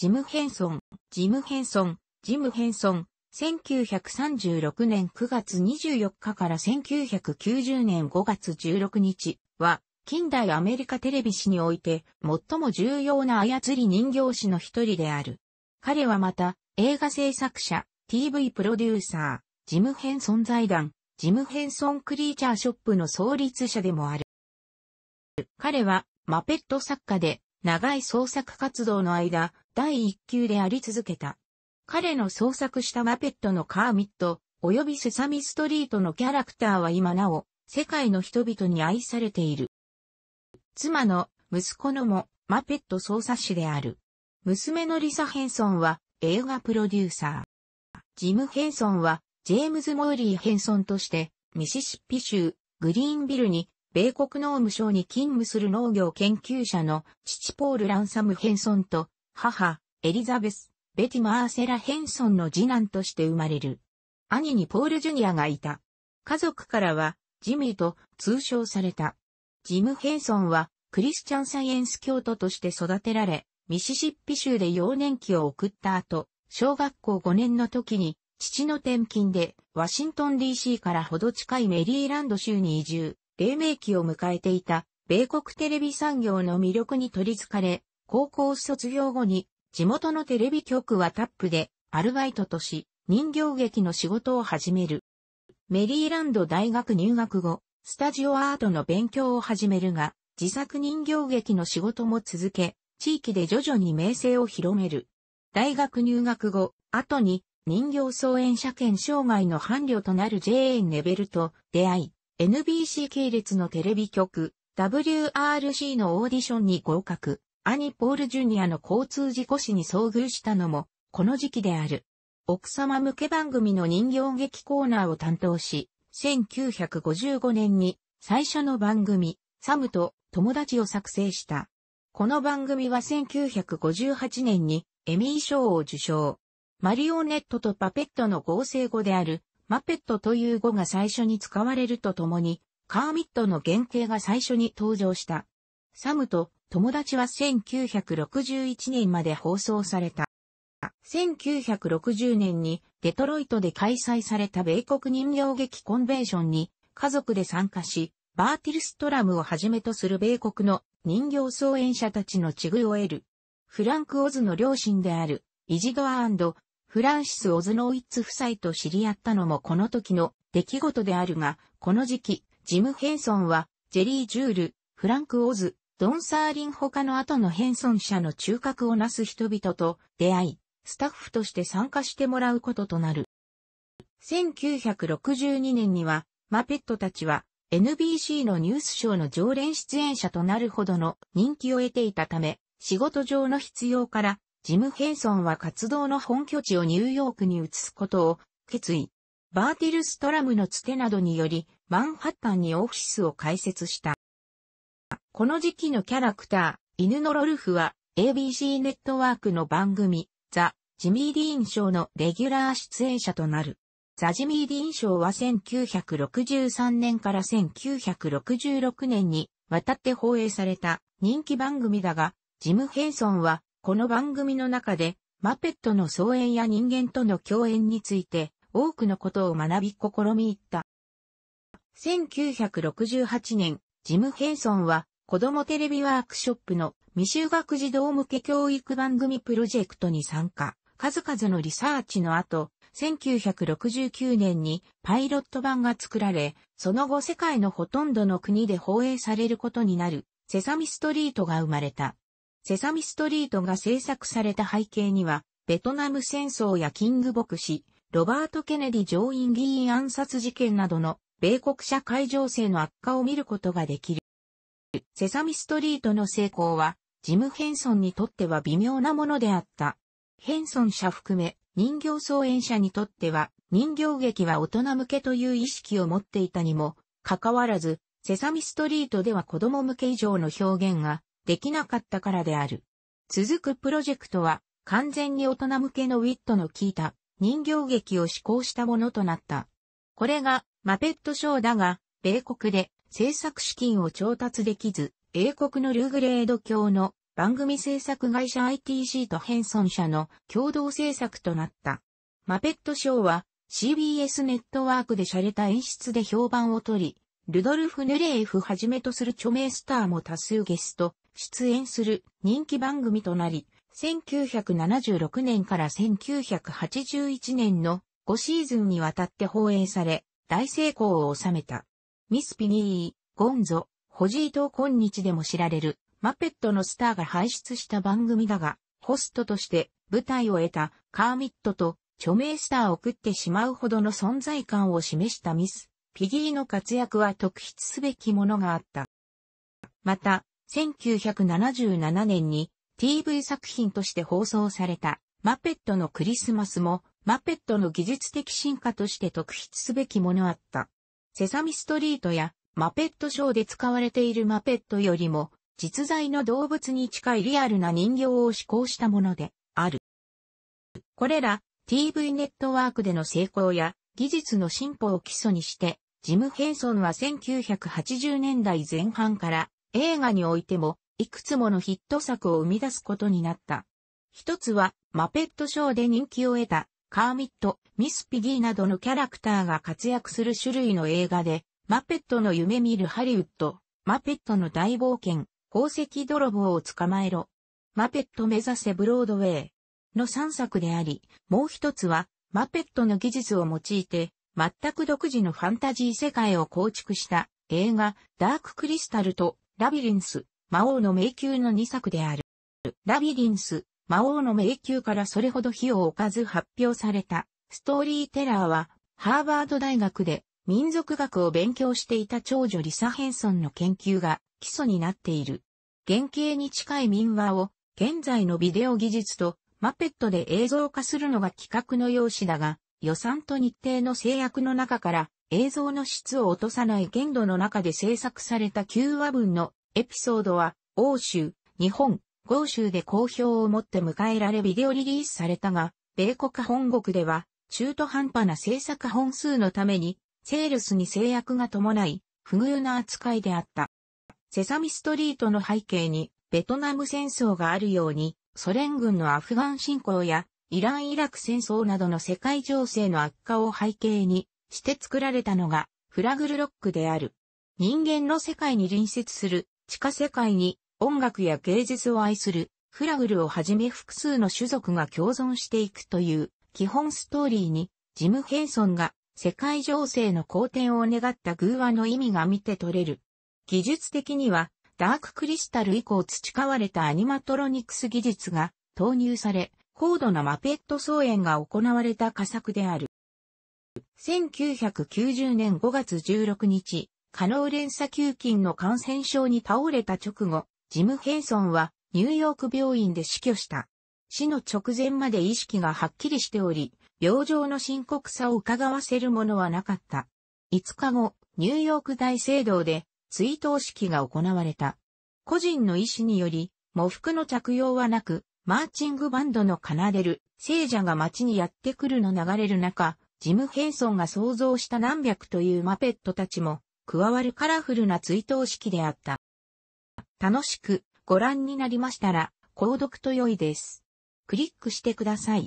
ジム・ヘンソン、ジム・ヘンソン、ジム・ヘンソン、1936年9月24日から1990年5月16日は、近代アメリカテレビ史において最も重要な操り人形師の一人である。彼はまた、映画制作者、TV プロデューサー、ジム・ヘンソン財団、ジム・ヘンソン・クリーチャーショップの創立者でもある。彼は、マペット作家で、長い創作活動の間、第一級であり続けた。彼の創作したマペットのカーミット、及びセサミストリートのキャラクターは今なお、世界の人々に愛されている。妻の息子のも、マペット操作師である。娘のリサ・ヘンソンは映画プロデューサー。ジム・ヘンソンはジェームズ・モーリー・ヘンソンとしてミシシッピ州グリーンビルに米国農務省に勤務する農業研究者の父ポール・ランサム・ヘンソンと母、エリザベス、ベティ・マーセラ・ヘンソンの次男として生まれる。兄にポール・ジュニアがいた。家族からは、ジミーと通称された。ジム・ヘンソンは、クリスチャンサイエンス教徒として育てられ、ミシシッピ州で幼年期を送った後、小学校5年の時に、父の転勤で、ワシントン DC からほど近いメリーランド州に移住。黎明期を迎えていた米国テレビ産業の魅力に取り憑かれ、高校卒業後に地元のテレビ局はタップでアルバイトとし人形劇の仕事を始める。メリーランド大学入学後、スタジオアートの勉強を始めるが、自作人形劇の仕事も続け、地域で徐々に名声を広める。大学入学後、後に人形創演者兼障害の伴侶となる J.A. ネベルと出会い、NBC 系列のテレビ局、WRC のオーディションに合格。兄ポールジュニアの交通事故死に遭遇したのも、この時期である。奥様向け番組の人形劇コーナーを担当し、1955年に最初の番組、サムと友達を作成した。この番組は1958年にエミー賞を受賞。マリオネットとパペットの合成語であるマペットという語が最初に使われるとともに、カーミットの原型が最初に登場した。サムと友達は1961年まで放送された。1960年にデトロイトで開催された米国人形劇コンベンションに家族で参加し、バーティルストラムをはじめとする米国の人形創演者たちの地具を得る。フランク・オズの両親であるイジドアフランシス・オズノーイッツ夫妻と知り合ったのもこの時の出来事であるが、この時期、ジム・ヘンソンは、ジェリー・ジュール、フランク・オズ、ドン・サーリン他の後のヘンソン社の中核をなす人々と出会い、スタッフとして参加してもらうこととなる。1962年には、マペットたちは NBC のニュースショーの常連出演者となるほどの人気を得ていたため、仕事上の必要からジム・ヘンソンは活動の本拠地をニューヨークに移すことを決意。バーティルストラムのつてなどにより、マンハッタンにオフィスを開設した。この時期のキャラクター、犬のロルフは ABC ネットワークの番組、ザ・ジミー・ディーン賞のレギュラー出演者となる。ザ・ジミー・ディーン賞は1963年から1966年にわたって放映された人気番組だが、ジム・ヘンソンはこの番組の中で、マペットの創演や人間との共演について、多くのことを学び試みった。1968年、ジム・ヘンソンは、子供テレビワークショップの未就学児童向け教育番組プロジェクトに参加。数々のリサーチの後、1969年にパイロット版が作られ、その後世界のほとんどの国で放映されることになる、セサミストリートが生まれた。セサミストリートが制作された背景には、ベトナム戦争やキング牧師、ロバート・ケネディ上院議員暗殺事件などの米国社会情勢の悪化を見ることができる。セサミストリートの成功は、ジム・ヘンソンにとっては微妙なものであった。ヘンソン社含め、人形創演者にとっては、人形劇は大人向けという意識を持っていたにも、かかわらず、セサミストリートでは子供向け以上の表現ができなかったからである。続くプロジェクトは完全に大人向けのウィットの効いた人形劇を試行したものとなった。これがマペットショーだが、米国で制作資金を調達できず、英国のルーグレード教の番組制作会社 ITC とヘンソン社の共同制作となった。マペットショーは CBS ネットワークで洒落た演出で評判を取り、ルドルフ・ヌレーフはじめとする著名スターも多数ゲスト出演する人気番組となり、1976年から1981年の5シーズンにわたって放映され、大成功を収めた。ミスピニー、ゴンゾ、ホジート・今日でも知られる、マペットのスターが輩出した番組だが、ホストとして舞台を得たカーミットと著名スターを食ってしまうほどの存在感を示したミス、ピギーの活躍は特筆すべきものがあった。また、1977年に TV 作品として放送されたマペットのクリスマスもマペットの技術的進化として特筆すべきものあった。セサミストリートやマペットショーで使われているマペットよりも実在の動物に近いリアルな人形を試行したものである。これら TV ネットワークでの成功や技術の進歩を基礎にして、ジム・ヘンソンは1980年代前半から映画においても、いくつものヒット作を生み出すことになった。一つは、マペットショーで人気を得た、カーミット、ミスピギーなどのキャラクターが活躍する種類の映画で、マペットの夢見るハリウッド、マペットの大冒険、宝石泥棒を捕まえろ、マペット目指せブロードウェイの3作であり、もう一つは、マペットの技術を用いて、全く独自のファンタジー世界を構築した映画、ダーククリスタルとラビリンス、魔王の迷宮の2作である。ラビリンス、魔王の迷宮からそれほど火を置かず発表された、ストーリーテラーは、ハーバード大学で民族学を勉強していた長女リサ・ヘンソンの研究が基礎になっている。原型に近い民話を、現在のビデオ技術とマペットで映像化するのが企画の用紙だが、予算と日程の制約の中から映像の質を落とさない限度の中で制作された9話分のエピソードは、欧州、日本、豪州で好評をもって迎えられビデオリリースされたが、米国本国では、中途半端な制作本数のために、セールスに制約が伴い、不遇な扱いであった。セサミストリートの背景に、ベトナム戦争があるように、ソ連軍のアフガン侵攻や、イラン・イラク戦争などの世界情勢の悪化を背景に、して作られたのが、フラグルロックである。人間の世界に隣接する、地下世界に、音楽や芸術を愛する、フラグルをはじめ複数の種族が共存していくという、基本ストーリーに、ジム・ヘンソンが、世界情勢の好転を願った偶話の意味が見て取れる。技術的には、ダーククリスタル以降培われたアニマトロニクス技術が投入され、高度なマペット操演が行われた佳作である。1990年5月16日、加納連鎖球菌の感染症に倒れた直後、ジム・ヘンソンはニューヨーク病院で死去した。死の直前まで意識がはっきりしており、病状の深刻さを伺わせるものはなかった。5日後、ニューヨーク大聖堂で追悼式が行われた。個人の意思により、喪服の着用はなく、マーチングバンドの奏でる聖者が街にやってくるの流れる中、ジム・ヘンソンが創造した何百というマペットたちも、加わるカラフルな追悼式であった。楽しくご覧になりましたら、購読と良いです。クリックしてください。